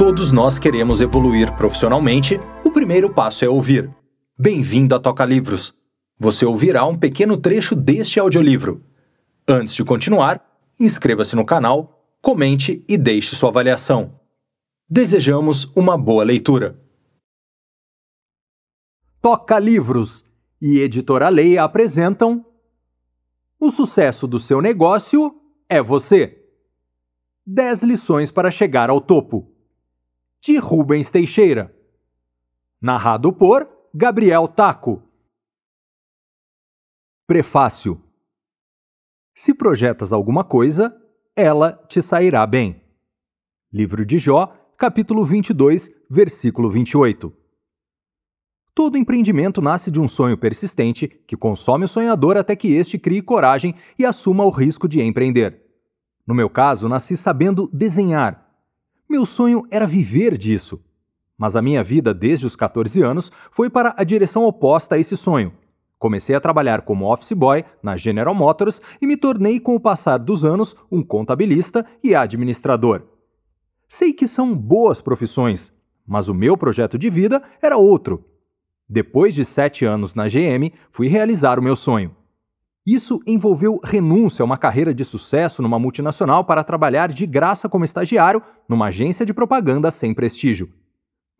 todos nós queremos evoluir profissionalmente, o primeiro passo é ouvir. Bem-vindo a Toca Livros. Você ouvirá um pequeno trecho deste audiolivro. Antes de continuar, inscreva-se no canal, comente e deixe sua avaliação. Desejamos uma boa leitura. Toca Livros e Editora Lei apresentam O sucesso do seu negócio é você. 10 lições para chegar ao topo de Rubens Teixeira. Narrado por Gabriel Taco. Prefácio: Se projetas alguma coisa, ela te sairá bem. Livro de Jó, capítulo 22, versículo 28. Todo empreendimento nasce de um sonho persistente que consome o sonhador até que este crie coragem e assuma o risco de empreender. No meu caso, nasci sabendo desenhar, meu sonho era viver disso. Mas a minha vida desde os 14 anos foi para a direção oposta a esse sonho. Comecei a trabalhar como office boy na General Motors e me tornei, com o passar dos anos, um contabilista e administrador. Sei que são boas profissões, mas o meu projeto de vida era outro. Depois de sete anos na GM, fui realizar o meu sonho. Isso envolveu renúncia a uma carreira de sucesso numa multinacional para trabalhar de graça como estagiário numa agência de propaganda sem prestígio.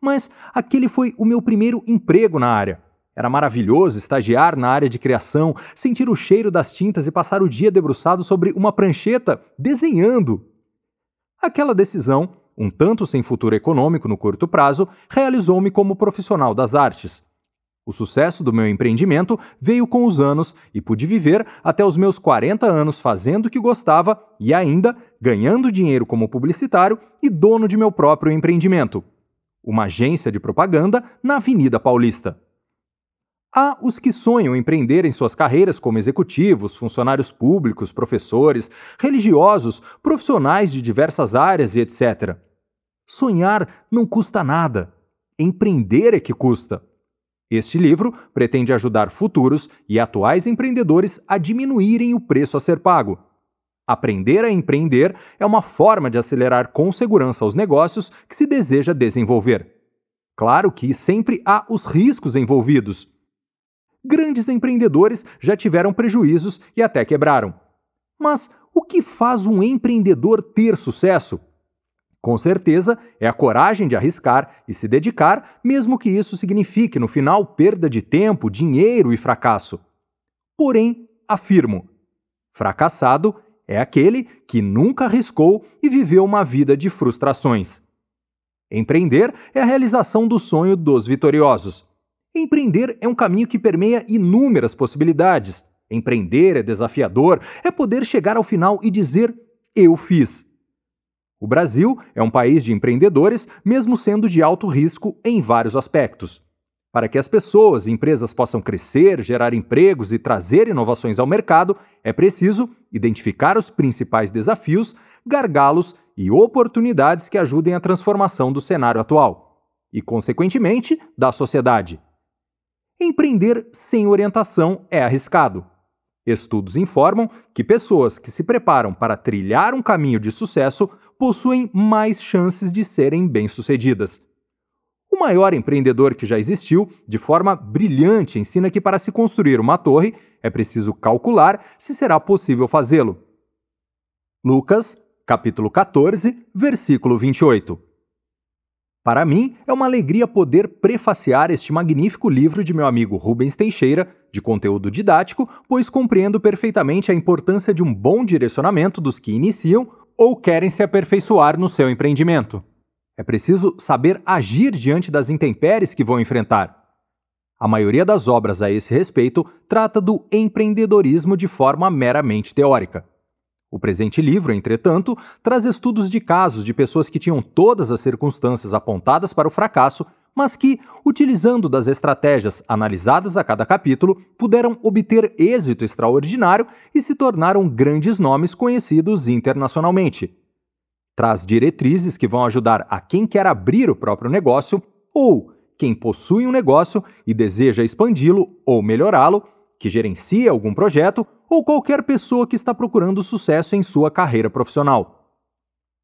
Mas aquele foi o meu primeiro emprego na área. Era maravilhoso estagiar na área de criação, sentir o cheiro das tintas e passar o dia debruçado sobre uma prancheta, desenhando. Aquela decisão, um tanto sem futuro econômico no curto prazo, realizou-me como profissional das artes. O sucesso do meu empreendimento veio com os anos e pude viver até os meus 40 anos fazendo o que gostava e ainda ganhando dinheiro como publicitário e dono de meu próprio empreendimento, uma agência de propaganda na Avenida Paulista. Há os que sonham empreender em suas carreiras como executivos, funcionários públicos, professores, religiosos, profissionais de diversas áreas e etc. Sonhar não custa nada. Empreender é que custa. Este livro pretende ajudar futuros e atuais empreendedores a diminuírem o preço a ser pago. Aprender a empreender é uma forma de acelerar com segurança os negócios que se deseja desenvolver. Claro que sempre há os riscos envolvidos. Grandes empreendedores já tiveram prejuízos e até quebraram. Mas o que faz um empreendedor ter sucesso? Com certeza, é a coragem de arriscar e se dedicar, mesmo que isso signifique no final perda de tempo, dinheiro e fracasso. Porém, afirmo: fracassado é aquele que nunca arriscou e viveu uma vida de frustrações. Empreender é a realização do sonho dos vitoriosos. Empreender é um caminho que permeia inúmeras possibilidades. Empreender é desafiador, é poder chegar ao final e dizer: Eu fiz. O Brasil é um país de empreendedores, mesmo sendo de alto risco em vários aspectos. Para que as pessoas e empresas possam crescer, gerar empregos e trazer inovações ao mercado, é preciso identificar os principais desafios, gargalos e oportunidades que ajudem a transformação do cenário atual e, consequentemente, da sociedade. Empreender sem orientação é arriscado. Estudos informam que pessoas que se preparam para trilhar um caminho de sucesso possuem mais chances de serem bem-sucedidas. O maior empreendedor que já existiu, de forma brilhante, ensina que para se construir uma torre é preciso calcular se será possível fazê-lo. Lucas, capítulo 14, versículo 28. Para mim, é uma alegria poder prefaciar este magnífico livro de meu amigo Rubens Teixeira, de conteúdo didático, pois compreendo perfeitamente a importância de um bom direcionamento dos que iniciam ou querem se aperfeiçoar no seu empreendimento. É preciso saber agir diante das intempéries que vão enfrentar. A maioria das obras a esse respeito trata do empreendedorismo de forma meramente teórica. O presente livro, entretanto, traz estudos de casos de pessoas que tinham todas as circunstâncias apontadas para o fracasso mas que, utilizando das estratégias analisadas a cada capítulo, puderam obter êxito extraordinário e se tornaram grandes nomes conhecidos internacionalmente. Traz diretrizes que vão ajudar a quem quer abrir o próprio negócio ou quem possui um negócio e deseja expandi-lo ou melhorá-lo, que gerencia algum projeto ou qualquer pessoa que está procurando sucesso em sua carreira profissional.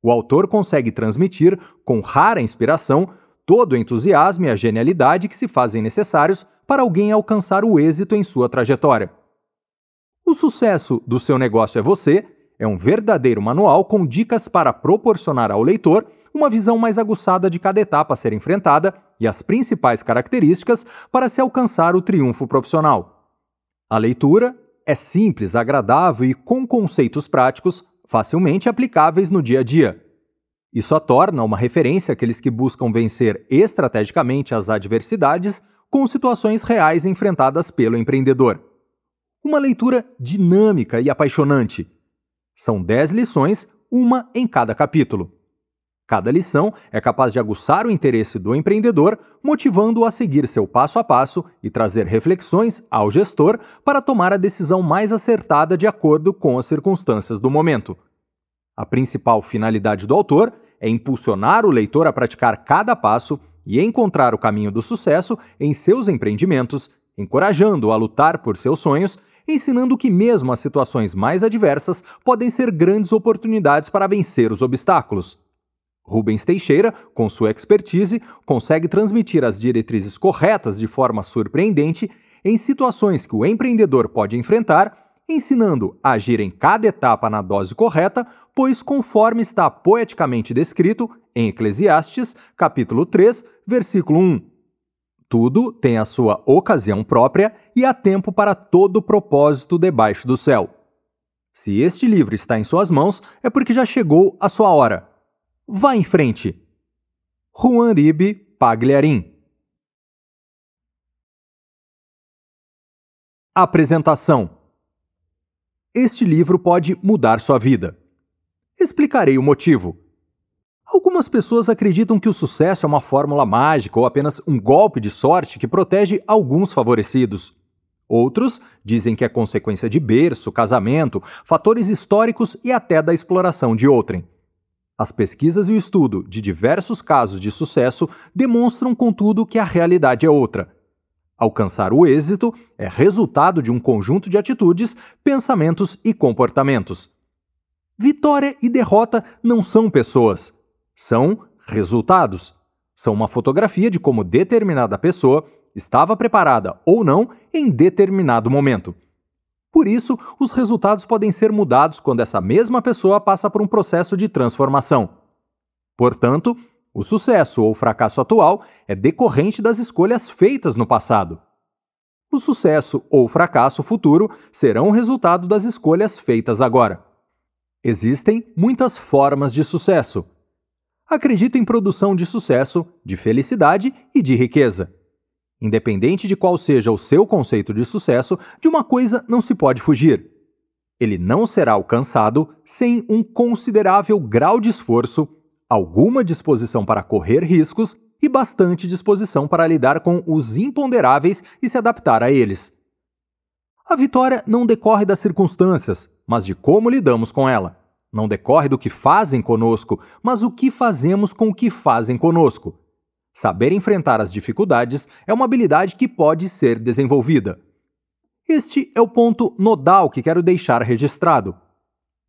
O autor consegue transmitir, com rara inspiração, todo o entusiasmo e a genialidade que se fazem necessários para alguém alcançar o êxito em sua trajetória. O sucesso do seu negócio é você é um verdadeiro manual com dicas para proporcionar ao leitor uma visão mais aguçada de cada etapa a ser enfrentada e as principais características para se alcançar o triunfo profissional. A leitura é simples, agradável e com conceitos práticos facilmente aplicáveis no dia a dia. Isso a torna uma referência àqueles que buscam vencer estrategicamente as adversidades com situações reais enfrentadas pelo empreendedor. Uma leitura dinâmica e apaixonante. São 10 lições, uma em cada capítulo. Cada lição é capaz de aguçar o interesse do empreendedor, motivando-o a seguir seu passo a passo e trazer reflexões ao gestor para tomar a decisão mais acertada de acordo com as circunstâncias do momento. A principal finalidade do autor é impulsionar o leitor a praticar cada passo e encontrar o caminho do sucesso em seus empreendimentos, encorajando-o a lutar por seus sonhos, ensinando que, mesmo as situações mais adversas, podem ser grandes oportunidades para vencer os obstáculos. Rubens Teixeira, com sua expertise, consegue transmitir as diretrizes corretas de forma surpreendente em situações que o empreendedor pode enfrentar, ensinando a agir em cada etapa na dose correta, pois conforme está poeticamente descrito em Eclesiastes, capítulo 3, versículo 1. Tudo tem a sua ocasião própria e há tempo para todo propósito debaixo do céu. Se este livro está em suas mãos, é porque já chegou a sua hora. Vá em frente. Juan Ribe Pagliarin Apresentação Este livro pode mudar sua vida. Explicarei o motivo. Algumas pessoas acreditam que o sucesso é uma fórmula mágica ou apenas um golpe de sorte que protege alguns favorecidos. Outros dizem que é consequência de berço, casamento, fatores históricos e até da exploração de outrem. As pesquisas e o estudo de diversos casos de sucesso demonstram, contudo, que a realidade é outra. Alcançar o êxito é resultado de um conjunto de atitudes, pensamentos e comportamentos. Vitória e derrota não são pessoas, são resultados. São uma fotografia de como determinada pessoa estava preparada ou não em determinado momento. Por isso, os resultados podem ser mudados quando essa mesma pessoa passa por um processo de transformação. Portanto, o sucesso ou fracasso atual é decorrente das escolhas feitas no passado. O sucesso ou fracasso futuro serão resultado das escolhas feitas agora. Existem muitas formas de sucesso. Acredito em produção de sucesso, de felicidade e de riqueza. Independente de qual seja o seu conceito de sucesso, de uma coisa não se pode fugir: ele não será alcançado sem um considerável grau de esforço, alguma disposição para correr riscos e bastante disposição para lidar com os imponderáveis e se adaptar a eles. A vitória não decorre das circunstâncias, mas de como lidamos com ela. Não decorre do que fazem conosco, mas o que fazemos com o que fazem conosco. Saber enfrentar as dificuldades é uma habilidade que pode ser desenvolvida. Este é o ponto nodal que quero deixar registrado.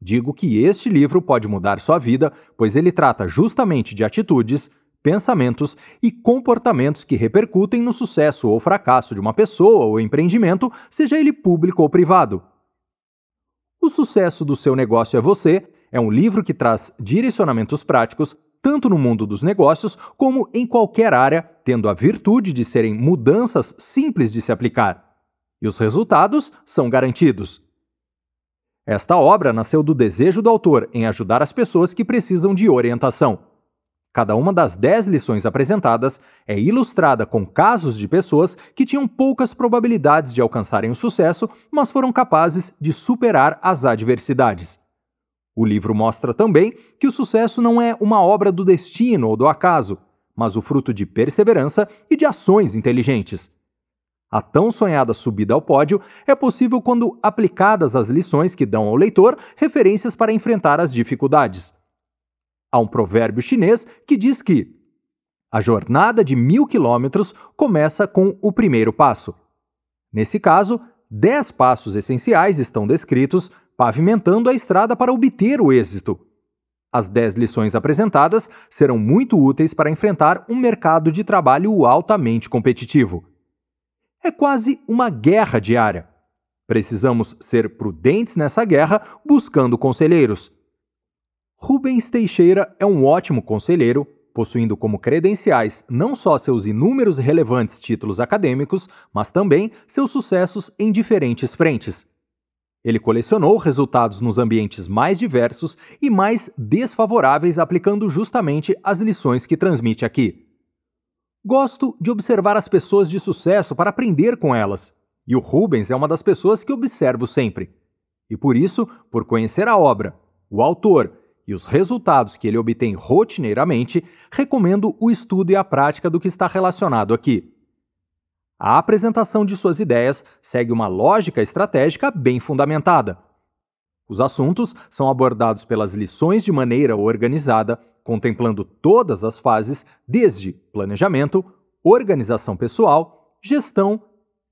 Digo que este livro pode mudar sua vida, pois ele trata justamente de atitudes, pensamentos e comportamentos que repercutem no sucesso ou fracasso de uma pessoa ou empreendimento, seja ele público ou privado. O Sucesso do Seu Negócio é Você é um livro que traz direcionamentos práticos tanto no mundo dos negócios como em qualquer área, tendo a virtude de serem mudanças simples de se aplicar. E os resultados são garantidos. Esta obra nasceu do desejo do autor em ajudar as pessoas que precisam de orientação. Cada uma das dez lições apresentadas é ilustrada com casos de pessoas que tinham poucas probabilidades de alcançarem o sucesso, mas foram capazes de superar as adversidades. O livro mostra também que o sucesso não é uma obra do destino ou do acaso, mas o fruto de perseverança e de ações inteligentes. A tão sonhada subida ao pódio é possível quando aplicadas as lições que dão ao leitor referências para enfrentar as dificuldades. Há um provérbio chinês que diz que a jornada de mil quilômetros começa com o primeiro passo. Nesse caso, dez passos essenciais estão descritos, pavimentando a estrada para obter o êxito. As dez lições apresentadas serão muito úteis para enfrentar um mercado de trabalho altamente competitivo. É quase uma guerra diária. Precisamos ser prudentes nessa guerra, buscando conselheiros. Rubens Teixeira é um ótimo conselheiro, possuindo como credenciais não só seus inúmeros relevantes títulos acadêmicos, mas também seus sucessos em diferentes frentes. Ele colecionou resultados nos ambientes mais diversos e mais desfavoráveis, aplicando justamente as lições que transmite aqui. Gosto de observar as pessoas de sucesso para aprender com elas, e o Rubens é uma das pessoas que observo sempre. E por isso, por conhecer a obra, o autor e os resultados que ele obtém rotineiramente, recomendo o estudo e a prática do que está relacionado aqui. A apresentação de suas ideias segue uma lógica estratégica bem fundamentada. Os assuntos são abordados pelas lições de maneira organizada, contemplando todas as fases, desde planejamento, organização pessoal, gestão,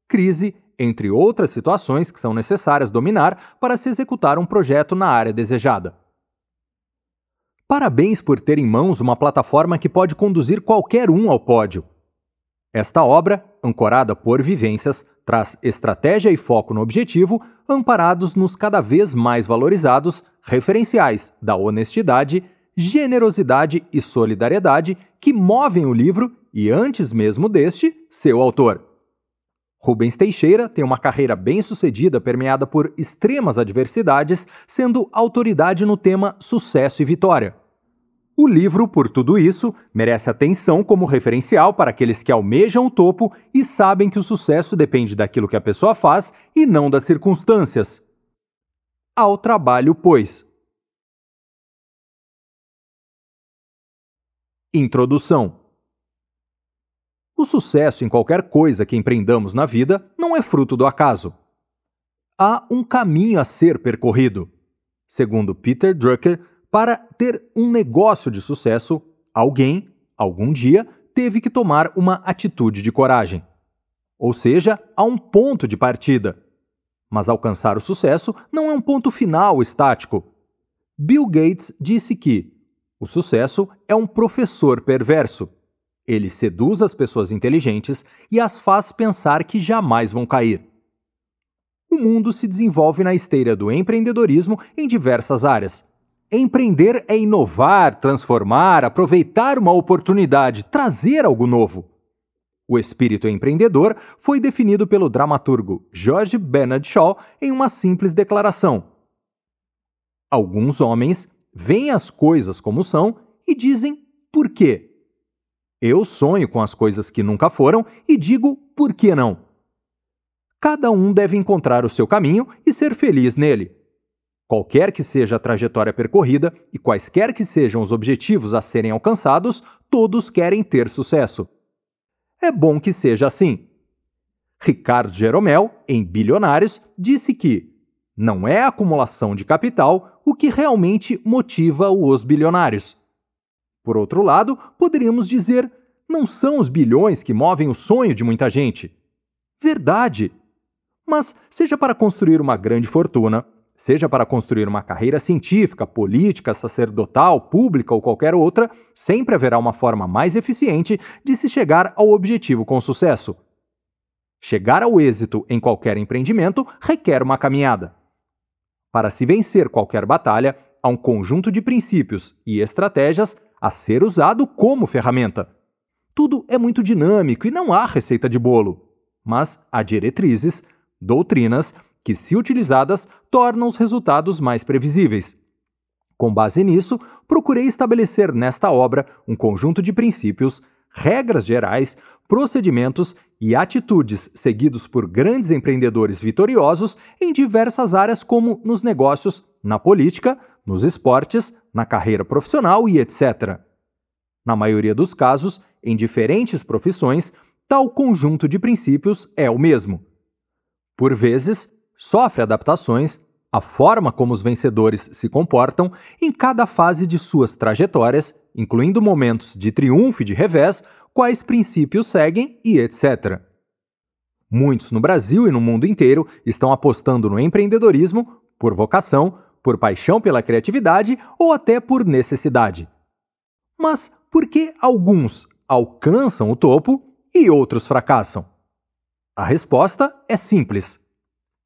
crise, entre outras situações que são necessárias dominar para se executar um projeto na área desejada. Parabéns por ter em mãos uma plataforma que pode conduzir qualquer um ao pódio. Esta obra, ancorada por vivências, traz estratégia e foco no objetivo, amparados nos cada vez mais valorizados referenciais da honestidade, generosidade e solidariedade que movem o livro e, antes mesmo deste, seu autor. Rubens Teixeira tem uma carreira bem sucedida permeada por extremas adversidades, sendo autoridade no tema sucesso e vitória. O livro, por tudo isso, merece atenção como referencial para aqueles que almejam o topo e sabem que o sucesso depende daquilo que a pessoa faz e não das circunstâncias. Ao trabalho, pois. Introdução o sucesso em qualquer coisa que empreendamos na vida não é fruto do acaso. Há um caminho a ser percorrido. Segundo Peter Drucker, para ter um negócio de sucesso, alguém, algum dia, teve que tomar uma atitude de coragem. Ou seja, há um ponto de partida. Mas alcançar o sucesso não é um ponto final estático. Bill Gates disse que o sucesso é um professor perverso. Ele seduz as pessoas inteligentes e as faz pensar que jamais vão cair. O mundo se desenvolve na esteira do empreendedorismo em diversas áreas. Empreender é inovar, transformar, aproveitar uma oportunidade, trazer algo novo. O espírito empreendedor foi definido pelo dramaturgo George Bernard Shaw em uma simples declaração: Alguns homens veem as coisas como são e dizem por quê eu sonho com as coisas que nunca foram e digo por que não. Cada um deve encontrar o seu caminho e ser feliz nele. Qualquer que seja a trajetória percorrida e quaisquer que sejam os objetivos a serem alcançados, todos querem ter sucesso. É bom que seja assim. Ricardo Jeromel, em Bilionários, disse que não é a acumulação de capital o que realmente motiva os bilionários por outro lado, poderíamos dizer: não são os bilhões que movem o sonho de muita gente. Verdade! Mas, seja para construir uma grande fortuna, seja para construir uma carreira científica, política, sacerdotal, pública ou qualquer outra, sempre haverá uma forma mais eficiente de se chegar ao objetivo com sucesso. Chegar ao êxito em qualquer empreendimento requer uma caminhada. Para se vencer qualquer batalha, há um conjunto de princípios e estratégias a ser usado como ferramenta. Tudo é muito dinâmico e não há receita de bolo, mas há diretrizes, doutrinas, que, se utilizadas, tornam os resultados mais previsíveis. Com base nisso, procurei estabelecer nesta obra um conjunto de princípios, regras gerais, procedimentos e atitudes seguidos por grandes empreendedores vitoriosos em diversas áreas, como nos negócios, na política, nos esportes, na carreira profissional e etc. Na maioria dos casos, em diferentes profissões, tal conjunto de princípios é o mesmo. Por vezes, sofre adaptações a forma como os vencedores se comportam em cada fase de suas trajetórias, incluindo momentos de triunfo e de revés, quais princípios seguem e etc. Muitos no Brasil e no mundo inteiro estão apostando no empreendedorismo, por vocação, por paixão pela criatividade ou até por necessidade. Mas por que alguns alcançam o topo e outros fracassam? A resposta é simples.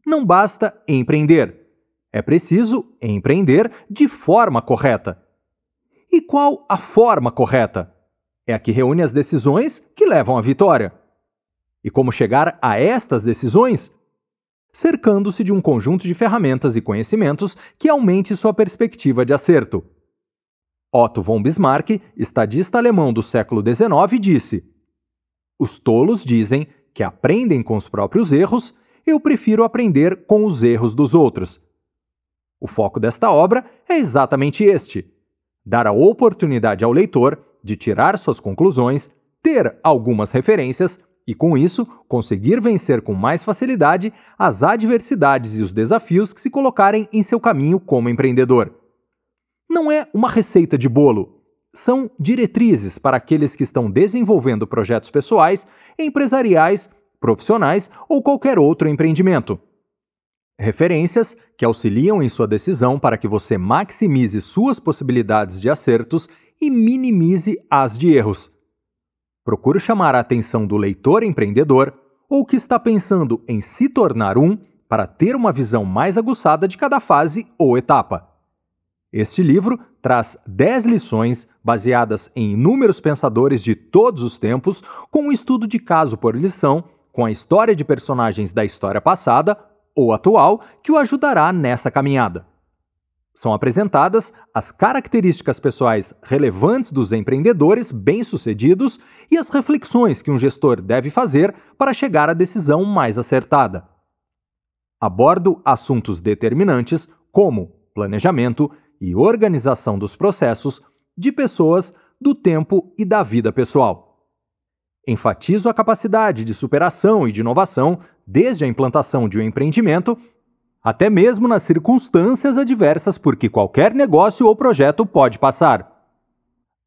Não basta empreender. É preciso empreender de forma correta. E qual a forma correta? É a que reúne as decisões que levam à vitória. E como chegar a estas decisões? cercando-se de um conjunto de ferramentas e conhecimentos que aumente sua perspectiva de acerto. Otto von Bismarck, estadista alemão do século XIX, disse: Os tolos dizem que aprendem com os próprios erros, eu prefiro aprender com os erros dos outros. O foco desta obra é exatamente este: dar a oportunidade ao leitor de tirar suas conclusões, ter algumas referências e, com isso, conseguir vencer com mais facilidade as adversidades e os desafios que se colocarem em seu caminho como empreendedor. Não é uma receita de bolo, são diretrizes para aqueles que estão desenvolvendo projetos pessoais, empresariais, profissionais ou qualquer outro empreendimento. Referências que auxiliam em sua decisão para que você maximize suas possibilidades de acertos e minimize as de erros. Procuro chamar a atenção do leitor empreendedor ou que está pensando em se tornar um para ter uma visão mais aguçada de cada fase ou etapa. Este livro traz 10 lições baseadas em inúmeros pensadores de todos os tempos, com um estudo de caso por lição, com a história de personagens da história passada ou atual que o ajudará nessa caminhada. São apresentadas as características pessoais relevantes dos empreendedores bem-sucedidos e as reflexões que um gestor deve fazer para chegar à decisão mais acertada. Abordo assuntos determinantes como planejamento e organização dos processos, de pessoas, do tempo e da vida pessoal. Enfatizo a capacidade de superação e de inovação desde a implantação de um empreendimento até mesmo nas circunstâncias adversas por que qualquer negócio ou projeto pode passar.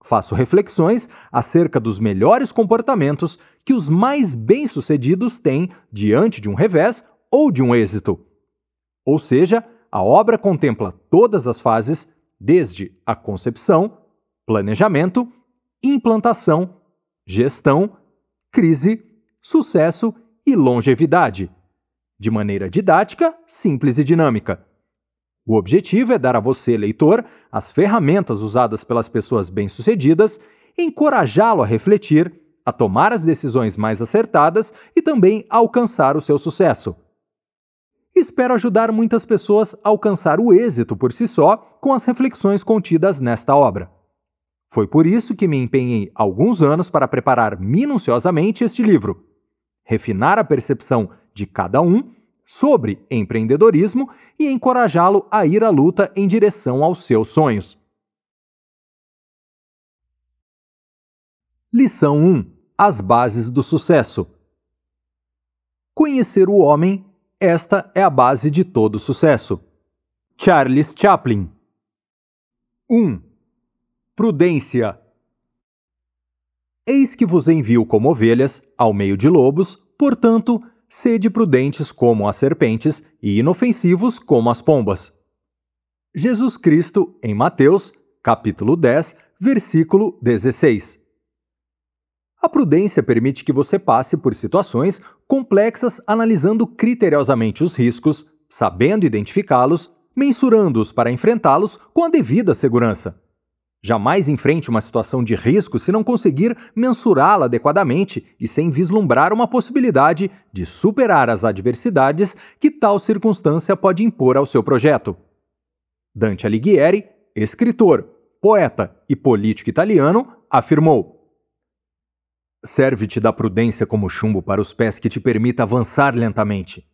Faço reflexões acerca dos melhores comportamentos que os mais bem-sucedidos têm diante de um revés ou de um êxito. Ou seja, a obra contempla todas as fases, desde a concepção, planejamento, implantação, gestão, crise, sucesso e longevidade de maneira didática, simples e dinâmica. O objetivo é dar a você, leitor, as ferramentas usadas pelas pessoas bem-sucedidas, encorajá-lo a refletir, a tomar as decisões mais acertadas e também a alcançar o seu sucesso. Espero ajudar muitas pessoas a alcançar o êxito por si só com as reflexões contidas nesta obra. Foi por isso que me empenhei alguns anos para preparar minuciosamente este livro. Refinar a percepção de cada um sobre empreendedorismo e encorajá-lo a ir à luta em direção aos seus sonhos. Lição 1: As bases do sucesso. Conhecer o homem, esta é a base de todo sucesso. Charles Chaplin. 1. Prudência. Eis que vos envio como ovelhas ao meio de lobos, portanto, sede prudentes como as serpentes e inofensivos como as pombas. Jesus Cristo, em Mateus, capítulo 10, versículo 16. A prudência permite que você passe por situações complexas analisando criteriosamente os riscos, sabendo identificá-los, mensurando-os para enfrentá-los com a devida segurança. Jamais enfrente uma situação de risco se não conseguir mensurá-la adequadamente e sem vislumbrar uma possibilidade de superar as adversidades que tal circunstância pode impor ao seu projeto. Dante Alighieri, escritor, poeta e político italiano, afirmou: Serve-te da prudência como chumbo para os pés que te permita avançar lentamente.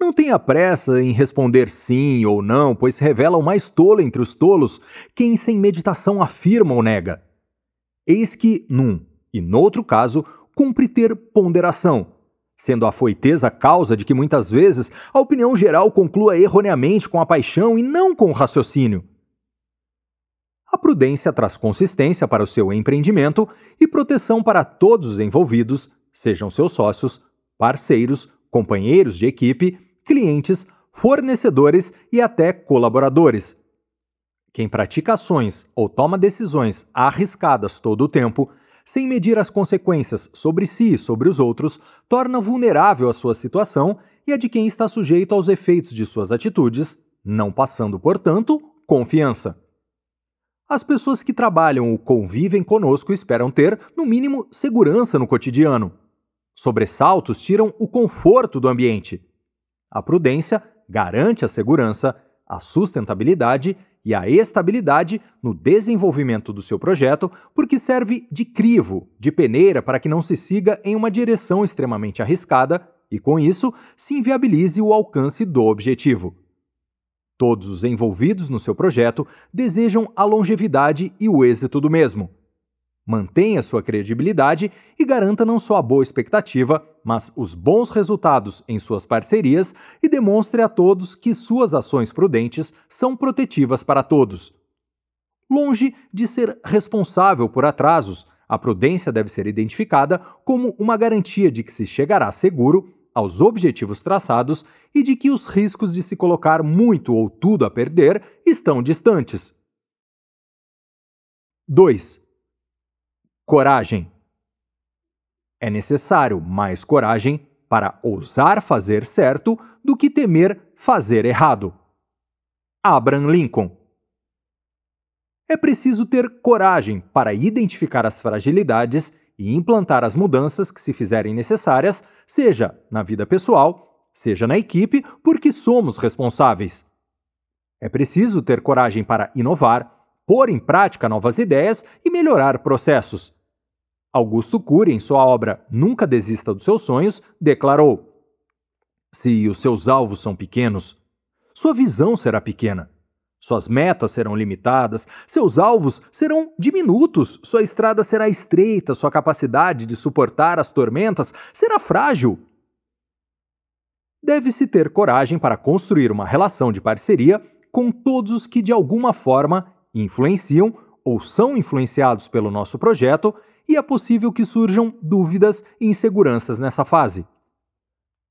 Não tenha pressa em responder sim ou não, pois revela o mais tolo entre os tolos quem sem meditação afirma ou nega. Eis que, num e noutro caso, cumpre ter ponderação, sendo a foiteza causa de que muitas vezes a opinião geral conclua erroneamente com a paixão e não com o raciocínio. A prudência traz consistência para o seu empreendimento e proteção para todos os envolvidos, sejam seus sócios, parceiros companheiros de equipe, clientes, fornecedores e até colaboradores. Quem pratica ações ou toma decisões arriscadas todo o tempo, sem medir as consequências sobre si e sobre os outros, torna vulnerável a sua situação e a de quem está sujeito aos efeitos de suas atitudes, não passando, portanto, confiança. As pessoas que trabalham ou convivem conosco esperam ter, no mínimo, segurança no cotidiano. Sobressaltos tiram o conforto do ambiente. A prudência garante a segurança, a sustentabilidade e a estabilidade no desenvolvimento do seu projeto, porque serve de crivo, de peneira para que não se siga em uma direção extremamente arriscada e, com isso, se inviabilize o alcance do objetivo. Todos os envolvidos no seu projeto desejam a longevidade e o êxito do mesmo mantenha sua credibilidade e garanta não só a boa expectativa, mas os bons resultados em suas parcerias e demonstre a todos que suas ações prudentes são protetivas para todos. Longe de ser responsável por atrasos, a prudência deve ser identificada como uma garantia de que se chegará seguro aos objetivos traçados e de que os riscos de se colocar muito ou tudo a perder estão distantes. 2 Coragem. É necessário mais coragem para ousar fazer certo do que temer fazer errado. Abraham Lincoln. É preciso ter coragem para identificar as fragilidades e implantar as mudanças que se fizerem necessárias, seja na vida pessoal, seja na equipe, porque somos responsáveis. É preciso ter coragem para inovar, pôr em prática novas ideias e melhorar processos. Augusto Cury, em sua obra Nunca Desista dos Seus Sonhos, declarou: Se os seus alvos são pequenos, sua visão será pequena. Suas metas serão limitadas, seus alvos serão diminutos, sua estrada será estreita, sua capacidade de suportar as tormentas será frágil. Deve-se ter coragem para construir uma relação de parceria com todos os que de alguma forma influenciam ou são influenciados pelo nosso projeto e é possível que surjam dúvidas e inseguranças nessa fase.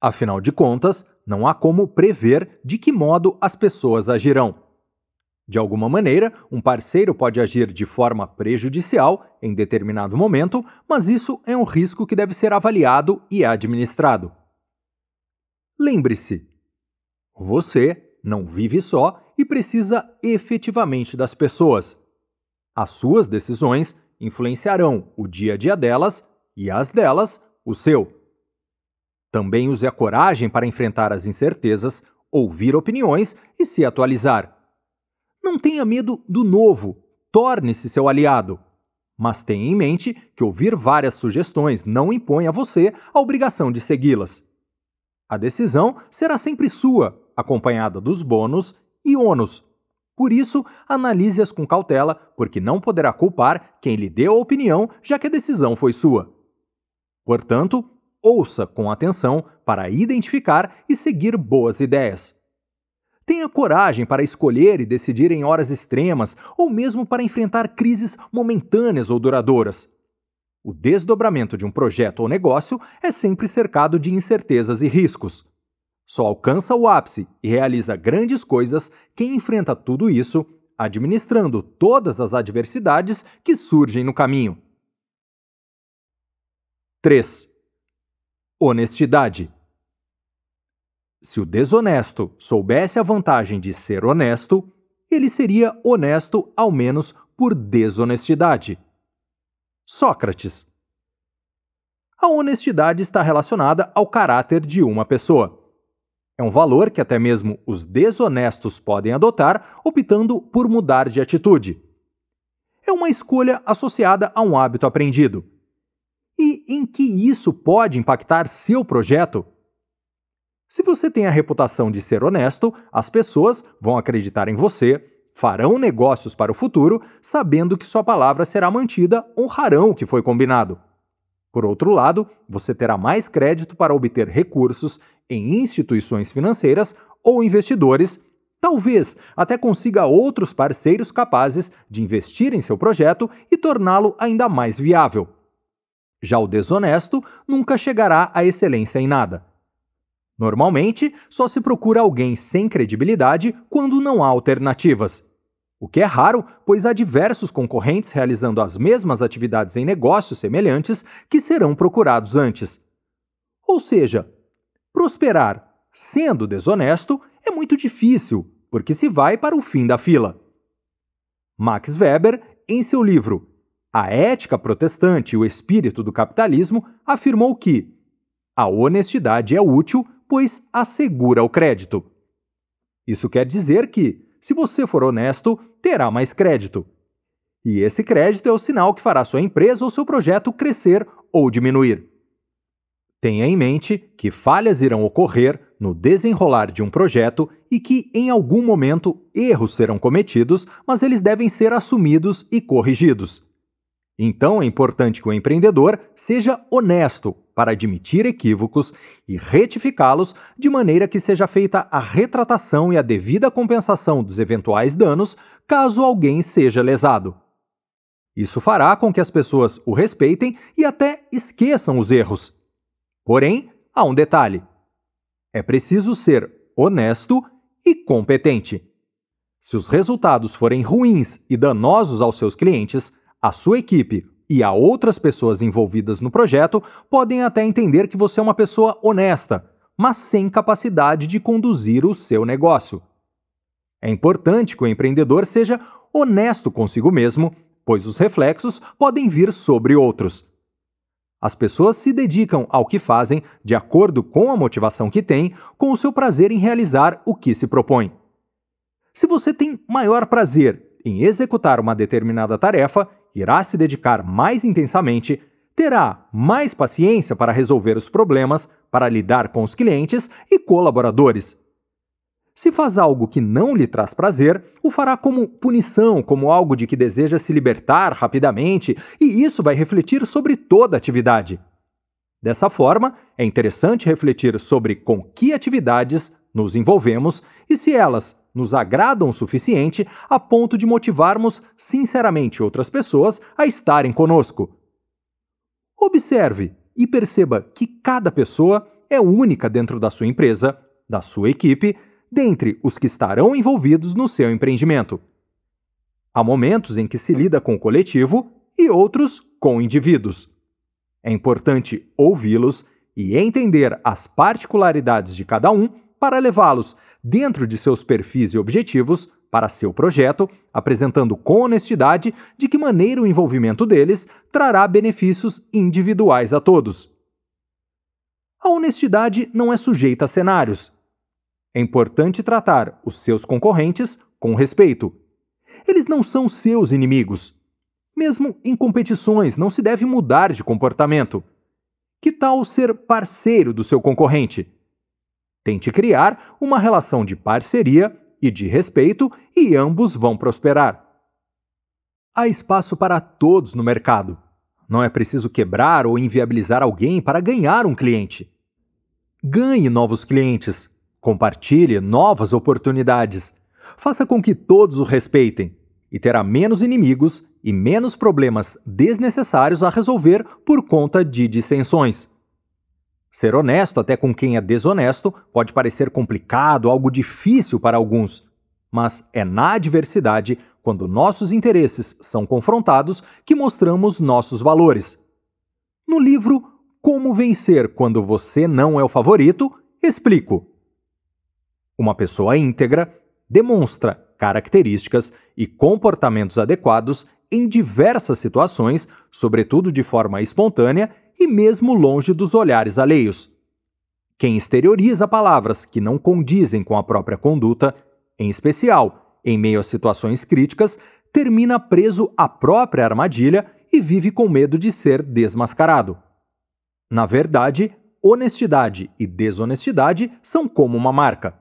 Afinal de contas, não há como prever de que modo as pessoas agirão. De alguma maneira, um parceiro pode agir de forma prejudicial em determinado momento, mas isso é um risco que deve ser avaliado e administrado. Lembre-se: você não vive só e precisa efetivamente das pessoas. As suas decisões influenciarão o dia a dia delas e as delas, o seu. Também use a coragem para enfrentar as incertezas, ouvir opiniões e se atualizar. Não tenha medo do novo, torne-se seu aliado. Mas tenha em mente que ouvir várias sugestões não impõe a você a obrigação de segui-las. A decisão será sempre sua, acompanhada dos bônus e ônus. Por isso, analise-as com cautela, porque não poderá culpar quem lhe deu a opinião, já que a decisão foi sua. Portanto, ouça com atenção para identificar e seguir boas ideias. Tenha coragem para escolher e decidir em horas extremas ou mesmo para enfrentar crises momentâneas ou duradouras. O desdobramento de um projeto ou negócio é sempre cercado de incertezas e riscos. Só alcança o ápice e realiza grandes coisas quem enfrenta tudo isso administrando todas as adversidades que surgem no caminho. 3. Honestidade. Se o desonesto soubesse a vantagem de ser honesto, ele seria honesto ao menos por desonestidade. Sócrates. A honestidade está relacionada ao caráter de uma pessoa. É um valor que até mesmo os desonestos podem adotar, optando por mudar de atitude. É uma escolha associada a um hábito aprendido. E em que isso pode impactar seu projeto? Se você tem a reputação de ser honesto, as pessoas vão acreditar em você, farão negócios para o futuro, sabendo que sua palavra será mantida, honrarão o que foi combinado. Por outro lado, você terá mais crédito para obter recursos em instituições financeiras ou investidores, talvez até consiga outros parceiros capazes de investir em seu projeto e torná-lo ainda mais viável. Já o desonesto nunca chegará à excelência em nada. Normalmente, só se procura alguém sem credibilidade quando não há alternativas. O que é raro, pois há diversos concorrentes realizando as mesmas atividades em negócios semelhantes que serão procurados antes. Ou seja, Prosperar sendo desonesto é muito difícil, porque se vai para o fim da fila. Max Weber, em seu livro A Ética Protestante e o Espírito do Capitalismo, afirmou que a honestidade é útil, pois assegura o crédito. Isso quer dizer que, se você for honesto, terá mais crédito. E esse crédito é o sinal que fará sua empresa ou seu projeto crescer ou diminuir. Tenha em mente que falhas irão ocorrer no desenrolar de um projeto e que, em algum momento, erros serão cometidos, mas eles devem ser assumidos e corrigidos. Então é importante que o empreendedor seja honesto para admitir equívocos e retificá-los de maneira que seja feita a retratação e a devida compensação dos eventuais danos caso alguém seja lesado. Isso fará com que as pessoas o respeitem e até esqueçam os erros Porém, há um detalhe: é preciso ser honesto e competente. Se os resultados forem ruins e danosos aos seus clientes, à sua equipe e a outras pessoas envolvidas no projeto podem até entender que você é uma pessoa honesta, mas sem capacidade de conduzir o seu negócio. É importante que o empreendedor seja honesto consigo mesmo, pois os reflexos podem vir sobre outros. As pessoas se dedicam ao que fazem de acordo com a motivação que têm, com o seu prazer em realizar o que se propõe. Se você tem maior prazer em executar uma determinada tarefa, irá se dedicar mais intensamente, terá mais paciência para resolver os problemas, para lidar com os clientes e colaboradores, se faz algo que não lhe traz prazer, o fará como punição, como algo de que deseja se libertar rapidamente, e isso vai refletir sobre toda atividade. Dessa forma, é interessante refletir sobre com que atividades nos envolvemos e se elas nos agradam o suficiente a ponto de motivarmos sinceramente outras pessoas a estarem conosco. Observe e perceba que cada pessoa é única dentro da sua empresa, da sua equipe dentre os que estarão envolvidos no seu empreendimento. Há momentos em que se lida com o coletivo e outros com indivíduos. É importante ouvi-los e entender as particularidades de cada um para levá-los, dentro de seus perfis e objetivos, para seu projeto, apresentando com honestidade de que maneira o envolvimento deles trará benefícios individuais a todos. A honestidade não é sujeita a cenários. É importante tratar os seus concorrentes com respeito. Eles não são seus inimigos. Mesmo em competições, não se deve mudar de comportamento. Que tal ser parceiro do seu concorrente? Tente criar uma relação de parceria e de respeito e ambos vão prosperar. Há espaço para todos no mercado. Não é preciso quebrar ou inviabilizar alguém para ganhar um cliente. Ganhe novos clientes, Compartilhe novas oportunidades. Faça com que todos o respeitem e terá menos inimigos e menos problemas desnecessários a resolver por conta de dissensões. Ser honesto até com quem é desonesto pode parecer complicado, algo difícil para alguns, mas é na adversidade, quando nossos interesses são confrontados, que mostramos nossos valores. No livro Como Vencer Quando Você Não é o Favorito, explico. Uma pessoa íntegra demonstra características e comportamentos adequados em diversas situações, sobretudo de forma espontânea e mesmo longe dos olhares alheios. Quem exterioriza palavras que não condizem com a própria conduta, em especial em meio a situações críticas, termina preso à própria armadilha e vive com medo de ser desmascarado. Na verdade, honestidade e desonestidade são como uma marca.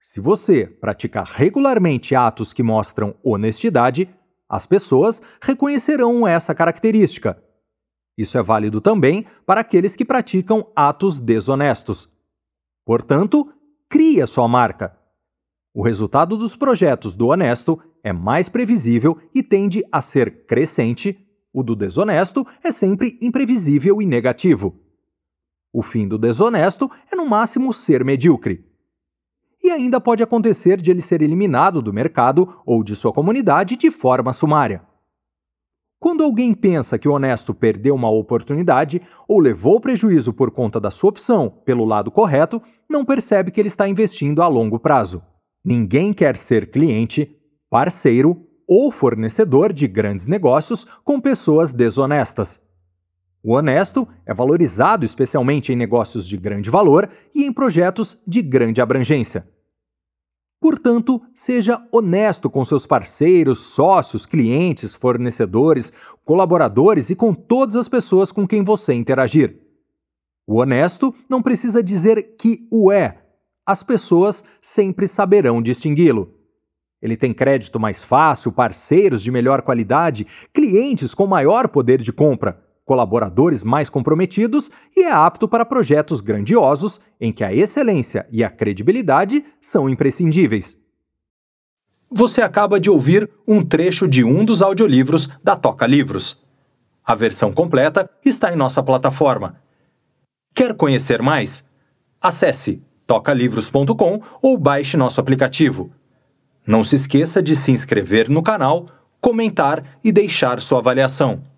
Se você praticar regularmente atos que mostram honestidade, as pessoas reconhecerão essa característica. Isso é válido também para aqueles que praticam atos desonestos. Portanto, crie a sua marca. O resultado dos projetos do honesto é mais previsível e tende a ser crescente, o do desonesto é sempre imprevisível e negativo. O fim do desonesto é, no máximo, ser medíocre e ainda pode acontecer de ele ser eliminado do mercado ou de sua comunidade de forma sumária. Quando alguém pensa que o honesto perdeu uma oportunidade ou levou prejuízo por conta da sua opção pelo lado correto, não percebe que ele está investindo a longo prazo. Ninguém quer ser cliente, parceiro ou fornecedor de grandes negócios com pessoas desonestas. O honesto é valorizado especialmente em negócios de grande valor e em projetos de grande abrangência. Portanto, seja honesto com seus parceiros, sócios, clientes, fornecedores, colaboradores e com todas as pessoas com quem você interagir. O honesto não precisa dizer que o é, as pessoas sempre saberão distingui-lo. Ele tem crédito mais fácil, parceiros de melhor qualidade, clientes com maior poder de compra colaboradores mais comprometidos e é apto para projetos grandiosos em que a excelência e a credibilidade são imprescindíveis. Você acaba de ouvir um trecho de um dos audiolivros da Toca Livros. A versão completa está em nossa plataforma. Quer conhecer mais? Acesse tocalivros.com ou baixe nosso aplicativo. Não se esqueça de se inscrever no canal, comentar e deixar sua avaliação.